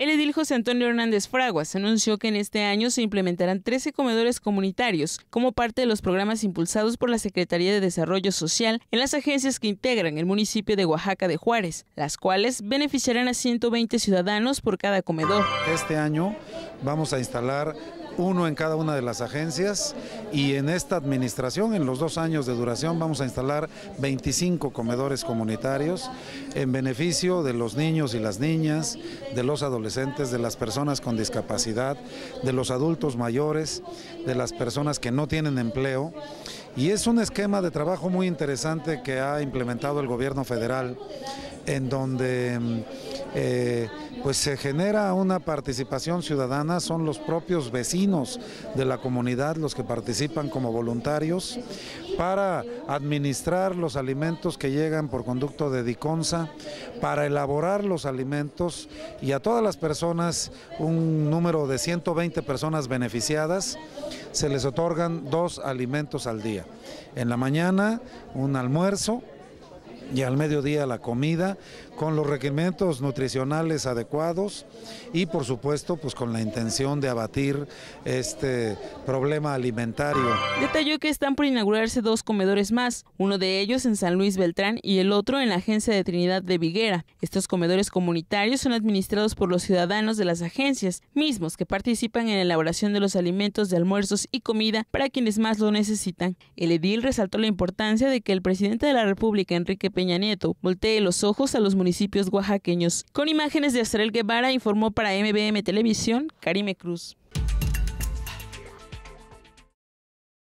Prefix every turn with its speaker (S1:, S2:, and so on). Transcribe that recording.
S1: El edil José Antonio Hernández Fraguas anunció que en este año se implementarán 13 comedores comunitarios como parte de los programas impulsados por la Secretaría de Desarrollo Social en las agencias que integran el municipio de Oaxaca de Juárez, las cuales beneficiarán a 120 ciudadanos por cada comedor.
S2: Este año vamos a instalar uno en cada una de las agencias y en esta administración, en los dos años de duración, vamos a instalar 25 comedores comunitarios en beneficio de los niños y las niñas, de los adolescentes, de las personas con discapacidad, de los adultos mayores, de las personas que no tienen empleo y es un esquema de trabajo muy interesante que ha implementado el gobierno federal, en donde mm, eh, pues se genera una participación ciudadana, son los propios vecinos de la comunidad los que participan como voluntarios para administrar los alimentos que llegan por conducto de Diconsa, para elaborar los alimentos y a todas las personas, un número de 120 personas beneficiadas, se les otorgan dos alimentos al día. En la mañana un almuerzo y al mediodía la comida con los requerimientos nutricionales adecuados y por supuesto pues con la intención de abatir este problema alimentario.
S1: Detalló que están por inaugurarse dos comedores más, uno de ellos en San Luis Beltrán y el otro en la agencia de Trinidad de Viguera. Estos comedores comunitarios son administrados por los ciudadanos de las agencias, mismos que participan en la elaboración de los alimentos de almuerzos y comida para quienes más lo necesitan. El edil resaltó la importancia de que el presidente de la República, Enrique Peña Nieto voltee los ojos a los municipios oaxaqueños. Con imágenes de Astrel Guevara informó para MBM Televisión Karime Cruz.